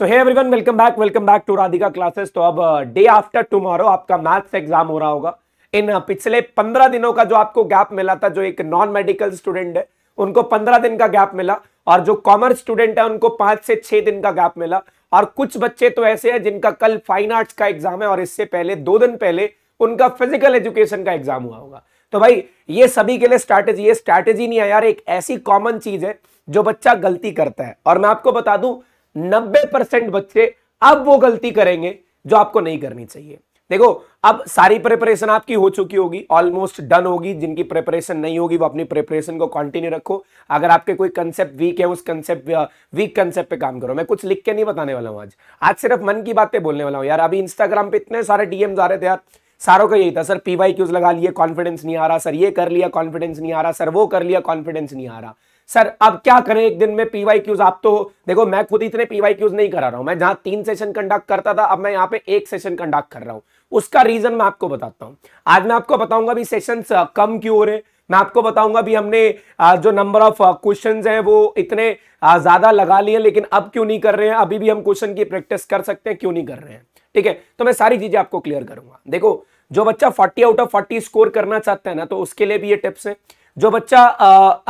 so hey everyone welcome back welcome back to Radhika classes तो अब day after tomorrow आपका maths exam हो रहा होगा इन uh, पिछले पंद्रह दिनों का जो आपको गैप मिला था जो एक नॉन मेडिकल स्टूडेंट है उनको पंद्रह दिन का गैप मिला और जो कॉमर्स स्टूडेंट है उनको पांच से छह दिन का गैप मिला और कुछ बच्चे तो ऐसे हैं जिनका कल फाइन आर्ट्स का एग्जाम है और इससे पहले दो दिन पहले उनका फिजिकल एजुकेशन का एग्जाम हुआ होगा तो भाई ये सभी के लिए स्ट्रैटेजी ये स्ट्रैटेजी नहीं है यार एक ऐसी कॉमन चीज है जो बच्चा गलती करता है और मैं आपको बता दूं नब्बे परसेंट बच्चे अब वो गलती करेंगे जो आपको नहीं करनी चाहिए देखो अब सारी प्रिपरेशन आपकी हो चुकी होगी ऑलमोस्ट डन होगी जिनकी प्रिपरेशन नहीं होगी वो अपनी प्रिपरेशन को कंटिन्यू रखो अगर आपके कोई कंसेप्ट वीक है उस कंसेप्ट वीक कंसेप्ट पे काम करो मैं कुछ लिख के नहीं बताने वाला हूँ आज आज सिर्फ मन की बातें बोलने वाला हूँ यार अभी इंस्टाग्राम पे इतने सारे डीएम आ रहे थे यार सारों का यही था सर पी वाई क्यूज लगा लिए कॉन्फिडेंस नहीं आ रहा सर ये कर लिया कॉन्फिडेंस नहीं आ रहा सर वो कर लिया कॉन्फिडेंस नहीं आ रहा सर अब क्या करें एक दिन में पीवाई क्यूज आप तो देखो मैं खुद इतने पीवाई क्यूज नहीं करा रहा हूं मैं जहां तीन सेशन कंडक्ट करता था अब मैं यहाँ पे एक सेशन कंडक्ट कर रहा हूं उसका रीजन मैं आपको बताता हूं आज मैं आपको बताऊंगा भी सेशन कम क्यों हो रहे हैं मैं आपको बताऊंगा भी हमने जो नंबर ऑफ क्वेश्चन हैं वो इतने ज्यादा लगा लिए लेकिन अब क्यों नहीं कर रहे हैं अभी भी हम क्वेश्चन की प्रैक्टिस कर सकते हैं क्यों नहीं कर रहे हैं ठीक है तो मैं सारी चीजें आपको क्लियर करूंगा देखो जो बच्चा 40 आउट ऑफ 40 स्कोर करना चाहता है ना तो उसके लिए भी ये टिप्स है जो बच्चा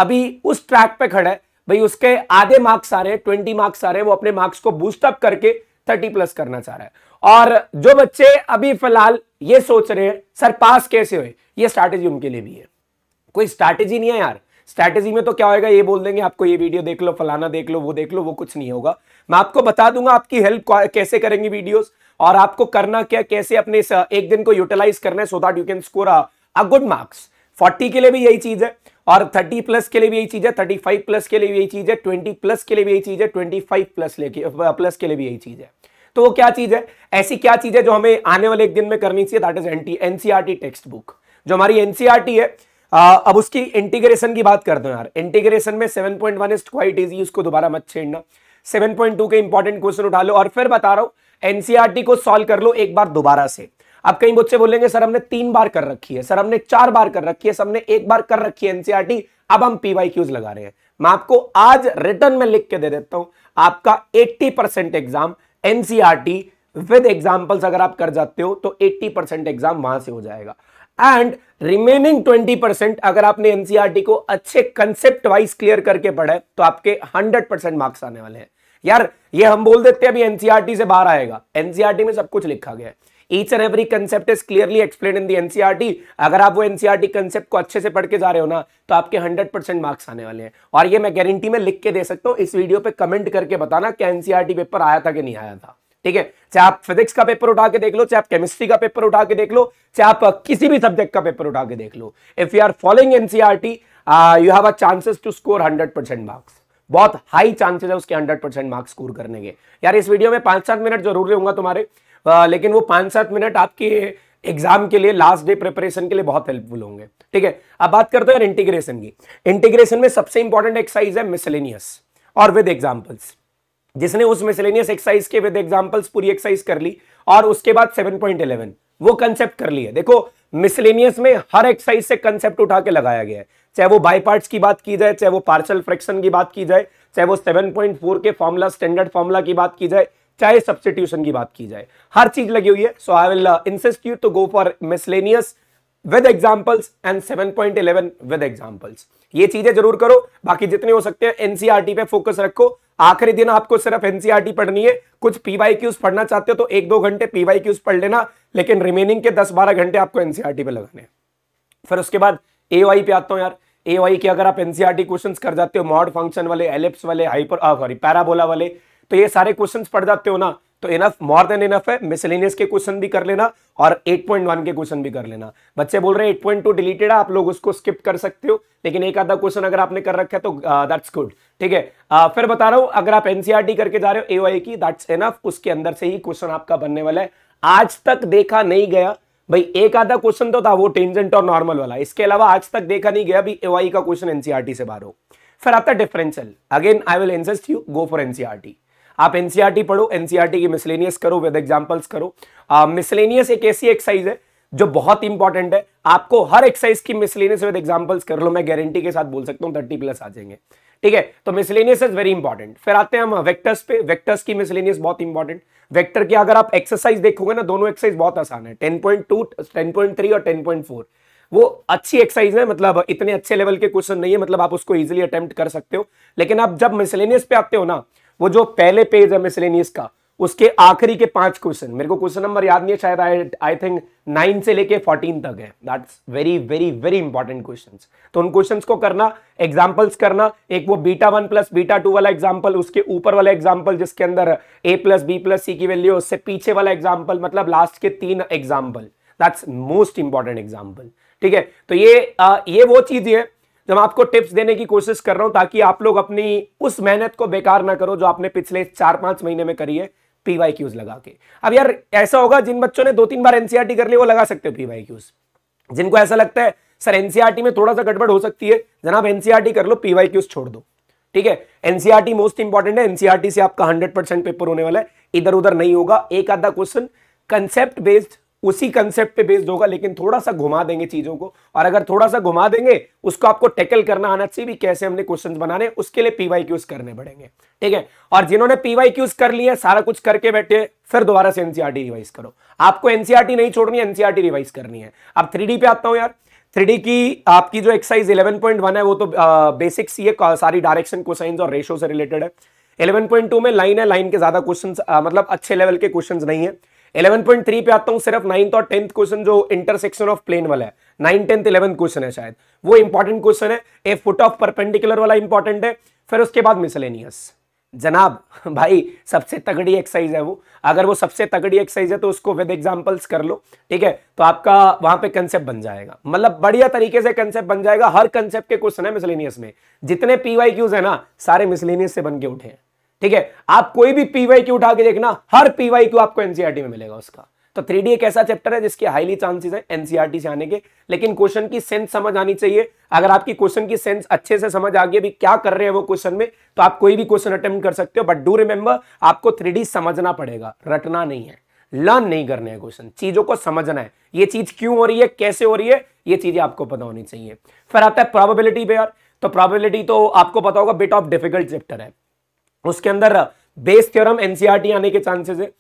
अभी उस ट्रैक पे खड़ा है भाई उसके आधे मार्क्स आ रहे हैं ट्वेंटी मार्क्स आ रहे हैं वो अपने मार्क्स को बूस्टअप करके थर्टी प्लस करना चाह रहा है और जो बच्चे अभी फिलहाल ये सोच रहे हैं सर पास कैसे हुए ये स्ट्रैटेजी उनके लिए भी है कोई स्ट्रैटेजी नहीं है यार स्ट्रैटेजी में तो क्या होएगा ये बोल देंगे आपको ये वीडियो देख लो फलाना देख लो वो देख लो वो कुछ नहीं होगा मैं आपको बता दूंगा आपकी हेल्प कैसे करेंगी वीडियोस और आपको करना क्या कैसे अपने एक दिन को यूटिलाइज करना है so that you can score a good marks forty के लिए भी यही चीज है और थर्टी प्लस के लिए भी यही चीज है थर्टी फाइव प्लस के लिए भी यही चीज है ट्वेंटी प्लस के लिए भी यही चीज है ट्वेंटी फाइव प्लस प्लस के लिए भी यही चीज है तो वो क्या चीज है ऐसी क्या चीज है जो हमें आने वाले एक दिन में करनी चाहिए दैट इज एनटी एनसीआरटी टेक्स्ट बुक जो हमारी एनसीआरटी है आ, अब उसकी इंटीग्रेशन की बात करते हैं यार इंटीग्रेशन में seven point one is quite easy उसको दोबारा मत छेड़ना सेवन पॉइंट टू के इंपॉर्टेंट क्वेश्चन उठा लो और फिर बता रहा हूं एनसीआरटी को सॉल्व कर लो एक बार दोबारा से आप कहीं मुझसे बोलेंगे सर हमने तीन बार कर रखी है सर हमने चार बार कर रखी है सर हमने एक बार कर रखी है एनसीआरटी e अब हम क्यूज लगा रहे हैं मैं आपको आज रिटर्न में लिख के दे देता हूं आपका 80 percent exam NCERT with examples अगर आप कर जाते हो तो 80 परसेंट एग्जाम वहां से हो जाएगा एंड रिमेनिंग 20 परसेंट अगर आपने एनसीआरटी e को अच्छे कंसेप्ट वाइज क्लियर करके पढ़े तो आपके 100 परसेंट मार्क्स आने वाले हैं यार ये हम बोल देते हैं अभी एनसीआरटी e से बाहर आएगा एनसीआरटी में सब कुछ लिखा गया है each and every concept is clearly explain in the NCERT अगर आप वो एनसीआरटी कंसेप्ट e को अच्छे से पढ़ के जा रहे हो ना तो आपके हंड्रेड परसेंट मार्क्स आने वाले हैं और ये मैं गारंटी में लिख के दे सकता हूँ इस वीडियो पे कमेंट करके बताना क्या एनसीआरटी पेपर e आया था कि नहीं आया था ठीक है चाहे आप फिजिक्स का पेपर उठा के देख लो चाहे आप केमिस्ट्री का पेपर उठा के देख लो चाहे आप किसी भी सब्जेक्ट का पेपर उठा के देख लो if you are following NCERT you have a chances to score hundred percent marks बहुत हाई चांसेस है उसके हंड्रेड परसेंट मार्क्स स्कोर करने के यार इस वीडियो में पांच सात मिनट जरूर रहूंगा तुम्हारे लेकिन वो पाँच सात मिनट आपके एग्जाम के लिए लास्ट डे प्रिपरेशन के लिए बहुत हेल्पफुल होंगे ठीक है अब बात करते हैं इंटीग्रेशन की इंटीग्रेशन में सबसे इंपॉर्टेंट एक्सरसाइज है मिसलेनियस और विद एग्जाम्पल्स जिसने उस मिसलेनियस एक्सरसाइज के विद एग्जाम्पल्स पूरी एक्सरसाइज कर ली और उसके बाद सेवन पॉइंट इलेवन वो कंसेप्ट कर लिया देखो मिसलेनियस में हर एक्सरसाइज से कंसेप्ट उठा के लगाया गया है चाहे वो बाई की बात की जाए चाहे वो पार्शल फ्रैक्शन की बात की जाए चाहे वो 7.4 के फॉर्मुला स्टैंडर्ड फॉर्मुला की बात की जाए चाहे सब्सिट्यूशन की बात की जाए हर चीज लगी हुई है so I will insist you to go for miscellaneous with examples and seven point eleven with examples ये चीजें जरूर करो बाकी जितने हो सकते हैं एनसीआरटी e पे फोकस रखो आखिरी दिन आपको सिर्फ एनसीआरटी e पढ़नी है कुछ पीवाई क्यूज पढ़ना चाहते हो तो एक दो घंटे पीवाई क्यूज पढ़ लेना लेकिन रिमेनिंग के दस बारह घंटे आपको एनसीआरटी e पे लगाने फिर उसके बाद ए पे आता हूं यार ए के अगर आप एनसीआरटी क्वेश्चन कर जाते हो मॉड फंक्शन वाले एलिप्स वाले हाइपर सॉरी पैराबोला वाले तो ये सारे क्वेश्चन पढ़ जाते हो ना तो इनफ मोर देन इनफ है मिसलेनियस के क्वेश्चन भी कर लेना और 8.1 के क्वेश्चन भी कर लेना बच्चे बोल रहे हैं 8.2 डिलीटेड है आप लोग उसको स्किप कर सकते हो लेकिन एक आधा क्वेश्चन अगर आपने कर रखा है तो दैट्स uh, गुड ठीक है uh, फिर बता रहा हूं अगर आप एनसीआरटी e करके जा रहे हो ए e की दैट्स इनफ उसके अंदर से ही क्वेश्चन आपका बनने वाला है आज तक देखा नहीं गया भाई एक आधा क्वेश्चन तो था वो टेंजेंट और नॉर्मल वाला इसके अलावा आज तक देखा नहीं गया ए एवाई e का क्वेश्चन एनसीआरटी से बाहर हो फिर आता differential again I will insist you go for NCERT आप एनसीईआरटी e पढ़ो टी e की मिसलेनियस करो विद एग्जांपल्स करो मिसलेनियस एक ऐसी एक्सरसाइज है जो बहुत इंपॉर्टेंट है आपको हर एक्सरसाइज की मिसलेनियस विद एग्जाम्पल्स कर लो मैं गारंटी के साथ बोल सकता हूँ थर्टी प्लस आ जाएंगे ठीक है तो मिसलेनियस इज वेरी इंपॉर्टेंट फिर आते हैं हम वेक्टर्स पे वेक्टर्स की मिसलेनियस बहुत इंपॉर्टेंट वेक्टर की अगर आप एक्सरसाइज देखोगे ना दोनों एक्सरसाइज बहुत आसान है ten point two ten point three और टेन पॉइंट फोर वो अच्छी एक्सरसाइज है मतलब इतने अच्छे लेवल के क्वेश्चन नहीं है मतलब आप उसको इजिली अटेम्प्ट कर सकते हो लेकिन आप जब मिसलेनियस पे आते हो ना वो जो पहले पेज है मिसलेनियस का उसके आखिरी के पांच क्वेश्चन मेरे को क्वेश्चन नंबर याद नहीं है शायद आई आई थिंक नाइन से लेके फोर्टीन तक है that's very very very important question तो उन क्वेश्चन को करना एग्जाम्पल्स करना एक वो beta one plus beta two वाला एग्जाम्पल उसके ऊपर वाला एग्जाम्पल जिसके अंदर a plus b plus c की वैल्यू उससे पीछे वाला एग्जाम्पल मतलब लास्ट के तीन example that's most important example ठीक है तो ये आ, ये वो चीज है तो मैं आपको टिप्स देने की कोशिश कर रहा हूं ताकि आप लोग अपनी उस मेहनत को बेकार ना करो जो आपने पिछले चार पांच महीने में करी है पीवाई क्यूज लगा के अब यार ऐसा होगा जिन बच्चों ने दो तीन बार एनसीआरटी e कर ली वो लगा सकते हो पीवाई क्यूज जिनको ऐसा लगता है सर एनसीआरटी e में थोड़ा सा गड़बड़ हो सकती है जनाब एनसीआरटी e कर लो पीवाई क्यूज छोड़ दो ठीक है एनसीआरटी मोस्ट इंपॉर्टेंट है एनसीआरटी से आपका हंड्रेड परसेंट पेपर होने वाला है इधर उधर नहीं होगा एक आधा क्वेश्चन कंसेप्ट बेस्ड उसी कंसेप्ट पे बेस्ड होगा लेकिन थोड़ा सा घुमा देंगे चीजों को और अगर थोड़ा सा घुमा देंगे उसको आपको टैकल करना आना चाहिए भी कैसे हमने क्वेश्चंस बनाने उसके लिए पीवाई क्यूज करने पड़ेंगे ठीक है और जिन्होंने पीवाई क्यूज कर लिया सारा कुछ करके बैठे फिर दोबारा से एनसीआरटी रिवाइज e करो आपको एनसीआरटी e नहीं छोड़नी एनसीआरटी रिवाइज e करनी है अब थ्री पे आता हूं यार थ्री की आपकी जो एक्सरसाइज 11.1 है वो तो बेसिक सी है सारी डायरेक्शन कोसाइंस और रेशो से रिलेटेड है 11.2 में लाइन है लाइन के ज्यादा क्वेश्चंस मतलब अच्छे लेवल के क्वेश्चंस नहीं है 11.3 पे आता हूं सिर्फ नाइन्थ और टेंथ क्वेश्चन जो इंटरसेक्शन ऑफ प्लेन वाला है नाइन टेंथ इलेवन क्वेश्चन है शायद वो इंपॉर्टेंट क्वेश्चन है ए फुट ऑफ परपेंडिकुलर वाला इंपॉर्टेंट है फिर उसके बाद मिसलेनियस जनाब भाई सबसे तगड़ी एक्सरसाइज है वो अगर वो सबसे तगड़ी एक्सरसाइज है तो उसको विद एग्जांपल्स कर लो ठीक है तो आपका वहां पे कंसेप्ट बन जाएगा मतलब बढ़िया तरीके से कंसेप्ट बन जाएगा हर कंसेप्ट के क्वेश्चन है मिसलेनियस में जितने पीवाई क्यूज है ना सारे मिसलेनियस से बन के उठे हैं ठीक है आप कोई भी पीवाई क्यू उठा के देखना हर पीवाई क्यू आपको एनसीआरटी e में मिलेगा उसका तो थ्री डी एक ऐसा चैप्टर है जिसके हाईली चांसेस है एनसीआरटी से आने के लेकिन क्वेश्चन की सेंस समझ आनी चाहिए अगर आपकी क्वेश्चन की सेंस अच्छे से समझ आ गई भी क्या कर रहे हैं वो क्वेश्चन में तो आप कोई भी क्वेश्चन अटेम्प्ट कर सकते हो बट डू रिमेंबर आपको थ्री समझना पड़ेगा रटना नहीं है लर्न नहीं करने है क्वेश्चन चीजों को समझना है ये चीज क्यों हो रही है कैसे हो रही है ये चीजें आपको पता होनी चाहिए फिर आता है प्रोबेबिलिटी पे यार तो प्रॉबेबिलिटी तो आपको पता होगा बिट ऑफ डिफिकल्ट चैप्टर है उसके अंदर बेस थ्योरम एनसीआरटी आने के चांसेस है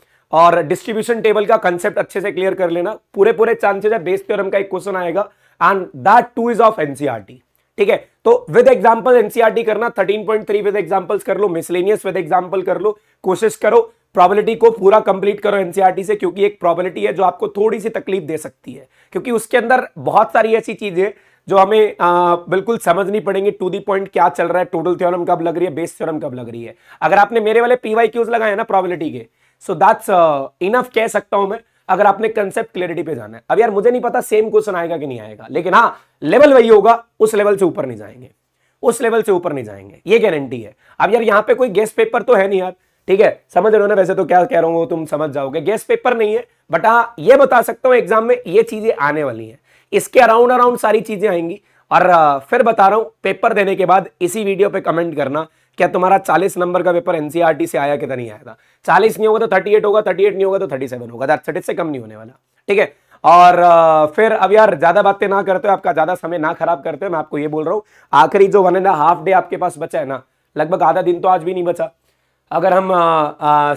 और डिस्ट्रीब्यूशन टेबल का कंसेप्ट अच्छे से क्लियर कर लेना पूरे पूरे चांसेस है बेस थ्योरम का एक क्वेश्चन आएगा and that too is of NCERT ठीक है तो विद एग्जांपल एनसीआरटी करना 13.3 विद एग्जांपल्स कर लो मिसलेनियस विद एग्जांपल कर लो कोशिश करो प्रोबेबिलिटी को पूरा कंप्लीट करो एनसीआरटी e से क्योंकि एक प्रोबेबिलिटी है जो आपको थोड़ी सी तकलीफ दे सकती है क्योंकि उसके अंदर बहुत सारी ऐसी चीजें जो हमें आ, बिल्कुल समझनी पड़ेंगे टू दी पॉइंट क्या चल रहा है टोटल थ्योरम कब लग रही है बेस थ्योरम कब लग रही है अगर आपने मेरे वाले पीवाई क्यूज लगाए ना प्रॉबिलिटी के सो दैट्स इनफ कह सकता हूं मैं अगर आपने कंसेप्ट क्लियरिटी पे जाना है अब यार मुझे नहीं पता सेम क्वेश्चन आएगा कि नहीं आएगा लेकिन हाँ लेवल वही होगा उस लेवल से ऊपर नहीं जाएंगे उस लेवल से ऊपर नहीं जाएंगे ये गारंटी है अब यार यहाँ पे कोई गेस्ट पेपर तो है नहीं यार ठीक है समझ रहे हो ना वैसे तो क्या कह रहा हूँ तुम समझ जाओगे गेस्ट पेपर नहीं है बट हाँ ये बता सकता हूं एग्जाम में ये चीजें आने वाली है इसके अराउंड अराउंड सारी चीजें आएंगी और फिर बता रहा हूं पेपर देने के बाद इसी वीडियो पे कमेंट करना क्या तुम्हारा 40 नंबर का पेपर एनसीआरटी e से आया कितना नहीं आया था 40 नहीं होगा तो 38 होगा 38 नहीं होगा तो 37 होगा थर्टी से कम नहीं होने वाला ठीक है और फिर अब यार ज्यादा बातें ना करते हो आपका ज्यादा समय ना खराब करते हो मैं आपको ये बोल रहा हूँ आखिरी जो वन एंड हाफ डे आपके पास बचा है ना लगभग आधा दिन तो आज भी नहीं बचा अगर हम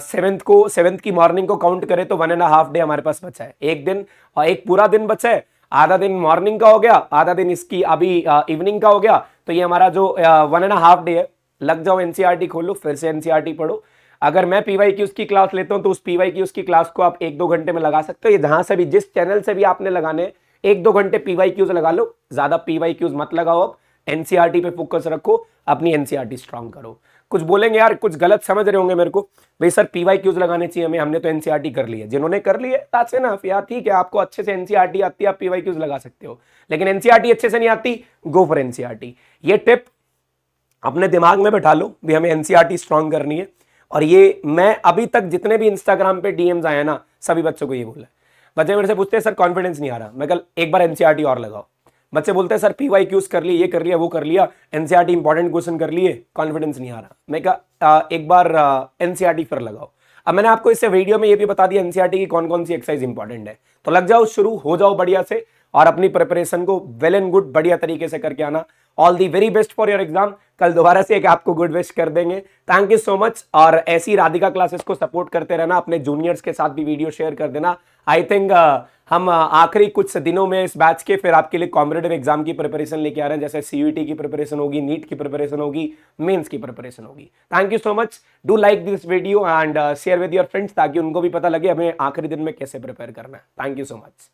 सेवेंथ को सेवेंथ की मॉर्निंग को काउंट करें तो वन एंड हाफ डे हमारे पास बचा है एक दिन और एक पूरा दिन बचा है आधा दिन मॉर्निंग का हो गया आधा दिन इसकी अभी इवनिंग का हो गया तो ये हमारा जो वन एंड हाफ डे है लग जाओ एनसीआरटी e खोलो फिर से एनसीआरटी e पढ़ो अगर मैं पीवाई की उसकी क्लास लेता हूं तो उस पीवाई की उसकी क्लास को आप एक दो घंटे में लगा सकते हो ये जहां से भी जिस चैनल से भी आपने लगाने एक दो घंटे पीवाई क्यूज लगा लो ज्यादा पीवाई क्यूज मत लगाओ अब एनसीआरटी e पे फोकस रखो अपनी एनसीआरटी स्ट्रांग करो कुछ बोलेंगे यार कुछ गलत समझ रहे होंगे मेरे को भाई सर पीवाई क्यूज लगाने चाहिए हमें हमने तो एनसीआरटी e कर ली है जिन्होंने कर लिए है ना यार ठीक है आपको अच्छे से एनसीआरटी e आती है आप पीवाई क्यूज लगा सकते हो लेकिन एनसीआरटी e अच्छे से नहीं आती गो फॉर एनसीआरटी ये टिप अपने दिमाग में बैठा लो भी हमें एनसीआरटी स्ट्रांग करनी है और ये मैं अभी तक जितने भी इंस्टाग्राम पे डीएम्स आए ना सभी बच्चों को ये बोला है बच्चे मेरे से पूछते हैं सर कॉन्फिडेंस नहीं आ रहा मैं कल एक बार एनसीआरटी और लगाओ बच्चे बोलते हैं सर पी वाई क्यूज कर लिए ये कर लिया वो कर लिया एनसीआर इंपॉर्टेंट क्वेश्चन कर लिए कॉन्फिडेंस नहीं आ रहा मैं कहा एक बार एनसीआर e फिर लगाओ अब मैंने आपको इससे वीडियो में ये भी बता दिया एनसीआर e की कौन कौन सी एक्सरसाइज इंपॉर्टेंट है तो लग जाओ शुरू हो जाओ बढ़िया से और अपनी प्रिपरेशन को वेल एंड गुड बढ़िया तरीके से करके आना all the very best for your exam कल दोबारा से एक आपको गुड विश कर देंगे थैंक यू सो मच और ऐसी राधिका क्लासेस को सपोर्ट करते रहना अपने जूनियर्स के साथ भी वीडियो शेयर कर देना आई थिंक uh, हम uh, आखिरी कुछ दिनों में इस बैच के फिर आपके लिए कॉम्पिटेटिव एग्जाम की प्रिपरेशन लेके आ रहे हैं जैसे सीयूटी की प्रिपरेशन होगी नीट की प्रिपरेशन होगी मेंस की प्रिपरेशन होगी thank you so much do like this video and share with your friends ताकि उनको भी पता लगे हमें आखिरी दिन में कैसे प्रिपेयर करना है थैंक यू सो मच